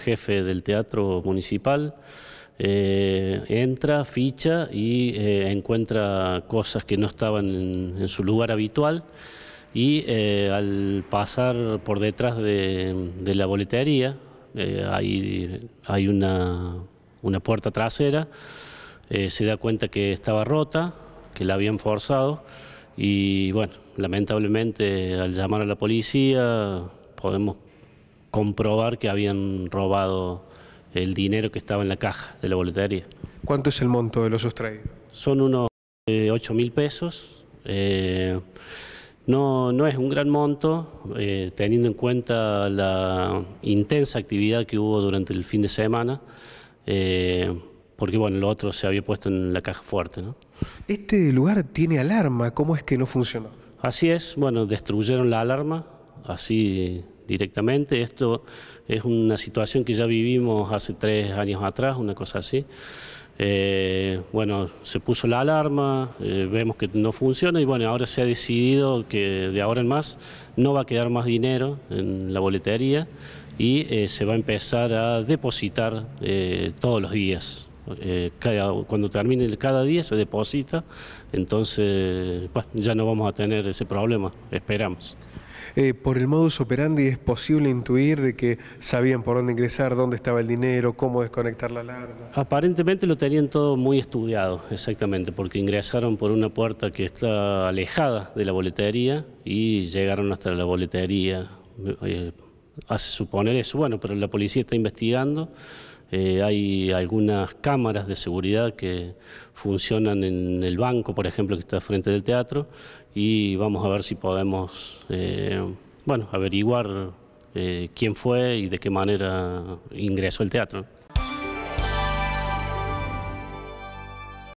jefe del teatro municipal, eh, entra, ficha y eh, encuentra cosas que no estaban en, su lugar habitual y eh, al pasar por detrás de, de la boletería, hay, hay una, una, puerta trasera, se da cuenta que estaba rota, que la habían forzado y bueno, lamentablemente al llamar a la policía podemos comprobar que habían robado el dinero que estaba en la caja de la boletería. ¿Cuánto es el monto de los sustraídos? Son unos 8 eh, mil pesos. Eh, no, no es un gran monto, eh, teniendo en cuenta la intensa actividad que hubo durante el fin de semana, porque bueno, lo otro se había puesto en la caja fuerte. ¿no? Este lugar tiene alarma, ¿cómo es que no funcionó? Así es, bueno, destruyeron la alarma, así directamente. Esto es una situación que ya vivimos hace tres años atrás, una cosa así. Eh, bueno, se puso la alarma, eh, vemos que no funciona y bueno, ahora se ha decidido que de ahora en más no va a quedar más dinero en la boletería y eh, se va a empezar a depositar todos los días. cuando termine cada día se deposita, entonces ya no vamos a tener ese problema, esperamos. Eh, por el modus operandi es posible intuir de que sabían por dónde ingresar, dónde estaba el dinero, cómo desconectar la alarma. Aparentemente lo tenían todo muy estudiado, exactamente, porque ingresaron por una puerta que está alejada de la boletería y llegaron hasta la boletería. Eh, hace suponer eso, bueno, pero la policía está investigando. Eh, hay algunas cámaras de seguridad que funcionan en el banco, por ejemplo, que está frente del teatro, y vamos a ver si podemos eh, bueno, averiguar eh, quién fue y de qué manera ingresó el teatro.